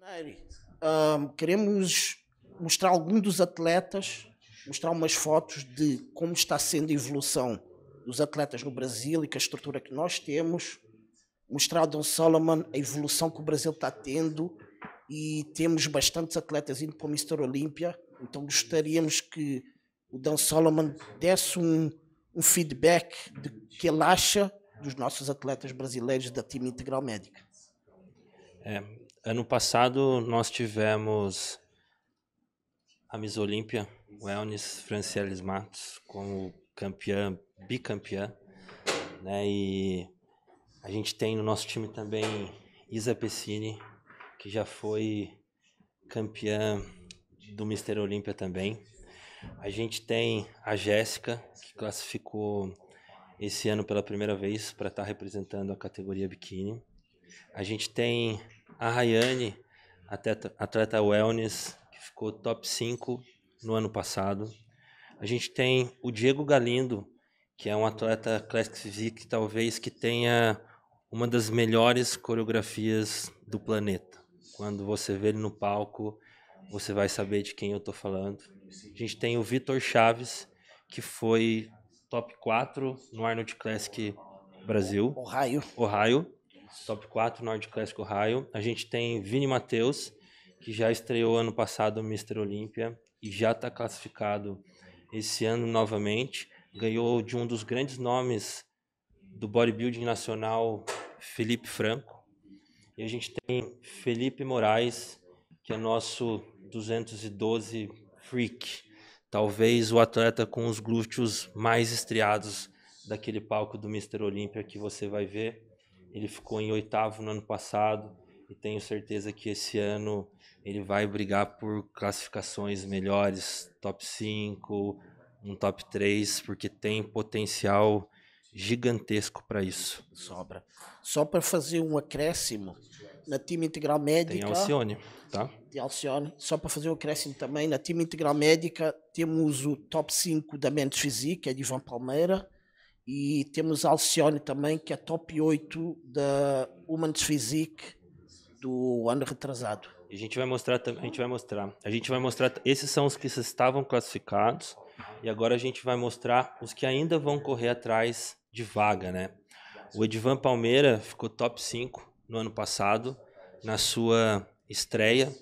Nairi, um, queremos mostrar alguns dos atletas, mostrar umas fotos de como está sendo a evolução dos atletas no Brasil e que a estrutura que nós temos, mostrar ao Don Solomon a evolução que o Brasil está tendo e temos bastantes atletas indo para o Mr. Olímpia, então gostaríamos que o Dan Solomon desse um, um feedback de que ele acha dos nossos atletas brasileiros da time integral médica. É, Ano passado nós tivemos a Miss Olímpia, Wellness Francielis Matos, como campeã, bicampeã. Né? E a gente tem no nosso time também Isa Pessini, que já foi campeã do Mister Olímpia também. A gente tem a Jéssica, que classificou esse ano pela primeira vez para estar tá representando a categoria biquíni. A gente tem a Rayane, atleta, atleta wellness, que ficou top 5 no ano passado. A gente tem o Diego Galindo, que é um atleta classic physique, talvez que tenha uma das melhores coreografias do planeta. Quando você vê ele no palco, você vai saber de quem eu estou falando. A gente tem o Vitor Chaves, que foi top 4 no Arnold Classic Brasil. O Ohio top 4 Nord Classic Ohio. A gente tem Vini Matheus, que já estreou ano passado o Mr. Olímpia e já está classificado esse ano novamente. Ganhou de um dos grandes nomes do bodybuilding nacional, Felipe Franco. E a gente tem Felipe Moraes, que é nosso 212 freak. Talvez o atleta com os glúteos mais estriados daquele palco do Mr. Olímpia que você vai ver ele ficou em oitavo no ano passado e tenho certeza que esse ano ele vai brigar por classificações melhores, top 5, um top 3, porque tem potencial gigantesco para isso. Sobra. Só para fazer um acréscimo na time integral médica. Tem Alcione, tá? Tem Alcione. Só para fazer um acréscimo também na time integral médica, temos o top 5 da Mente Física, de Ivan Palmeira e temos a Alcione também, que é top 8 da Humans Physique do ano retrasado. A gente vai mostrar também, a gente vai mostrar. A gente vai mostrar, esses são os que estavam classificados, e agora a gente vai mostrar os que ainda vão correr atrás de vaga, né? O Edvan Palmeira ficou top 5 no ano passado, na sua estreia.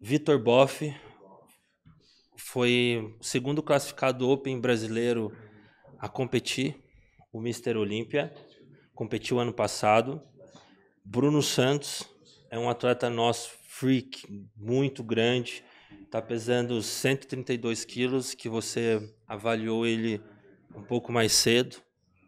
Vitor Boff foi o segundo classificado Open brasileiro a competir. O Mister Olímpia competiu ano passado. Bruno Santos é um atleta nosso freak, muito grande. está pesando 132 quilos, que você avaliou ele um pouco mais cedo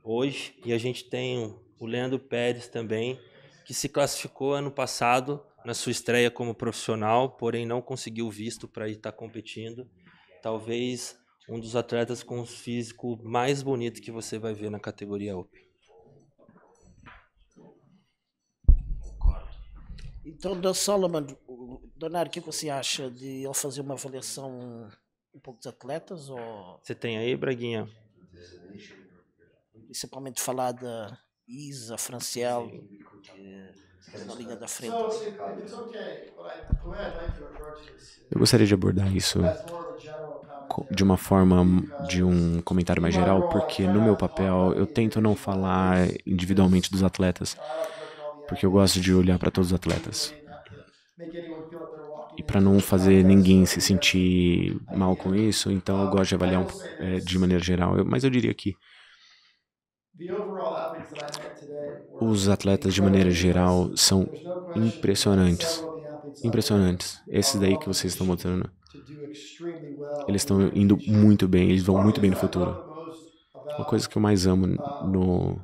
hoje. E a gente tem o Leandro Pérez também, que se classificou ano passado na sua estreia como profissional, porém não conseguiu visto para estar tá competindo. Talvez um dos atletas com o físico mais bonito que você vai ver na categoria Open. Então, Don Solomon, Donário, o que você acha de eu fazer uma avaliação um pouco dos atletas? Ou... Você tem aí, Braguinha? Principalmente falar da Isa, Franciel, na linha da frente. Eu gostaria de abordar isso de uma forma de um comentário mais geral, porque no meu papel eu tento não falar individualmente dos atletas, porque eu gosto de olhar para todos os atletas. E para não fazer ninguém se sentir mal com isso, então eu gosto de avaliar um, eh, de maneira geral. mas eu diria que os atletas, de maneira geral, são impressionantes. Impressionantes. Esses daí que vocês estão mostrando. Né? Eles estão indo muito bem, eles vão muito bem no futuro. Uma coisa que eu mais amo uh, no,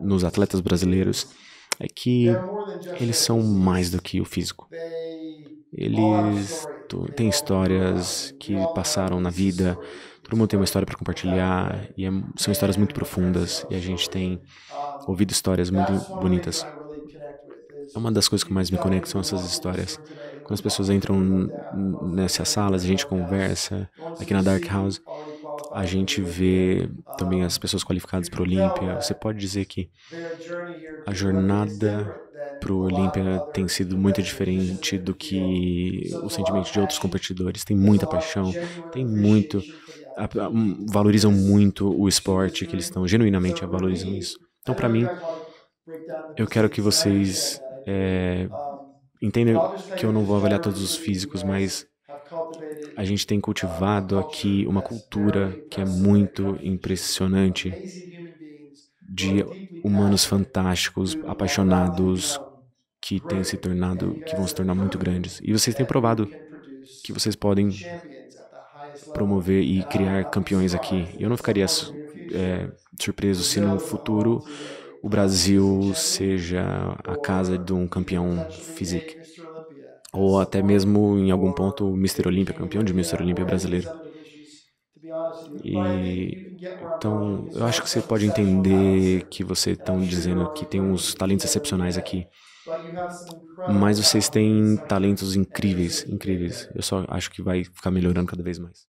nos atletas brasileiros é que eles são mais do que o físico. Eles têm histórias que passaram na vida, todo mundo tem uma história para compartilhar, e é, são histórias muito profundas, e a gente tem ouvido histórias muito bonitas. É uma das coisas que mais me conectam são essas histórias. Quando as pessoas entram nessas salas, a gente conversa aqui na Dark House, a gente vê também as pessoas qualificadas para o Olímpia. Você pode dizer que a jornada para o Olímpia tem sido muito diferente do que o sentimento de outros competidores. Tem muita paixão, tem muito. Valorizam muito o esporte que eles estão, genuinamente valorizam isso. Então, para mim, eu quero que vocês é, Entendo que eu não vou avaliar todos os físicos, mas a gente tem cultivado aqui uma cultura que é muito impressionante de humanos fantásticos, apaixonados, que têm se tornado, que vão se tornar muito grandes. E vocês têm provado que vocês podem promover e criar campeões aqui. Eu não ficaria é, surpreso se no futuro o Brasil seja a casa de um campeão físico. Ou até mesmo, em algum ponto, o Mr. Olímpia, campeão de Mr. Olímpia brasileiro. E, então, eu acho que você pode entender que você estão tá dizendo que tem uns talentos excepcionais aqui. Mas vocês têm talentos incríveis, incríveis. Eu só acho que vai ficar melhorando cada vez mais.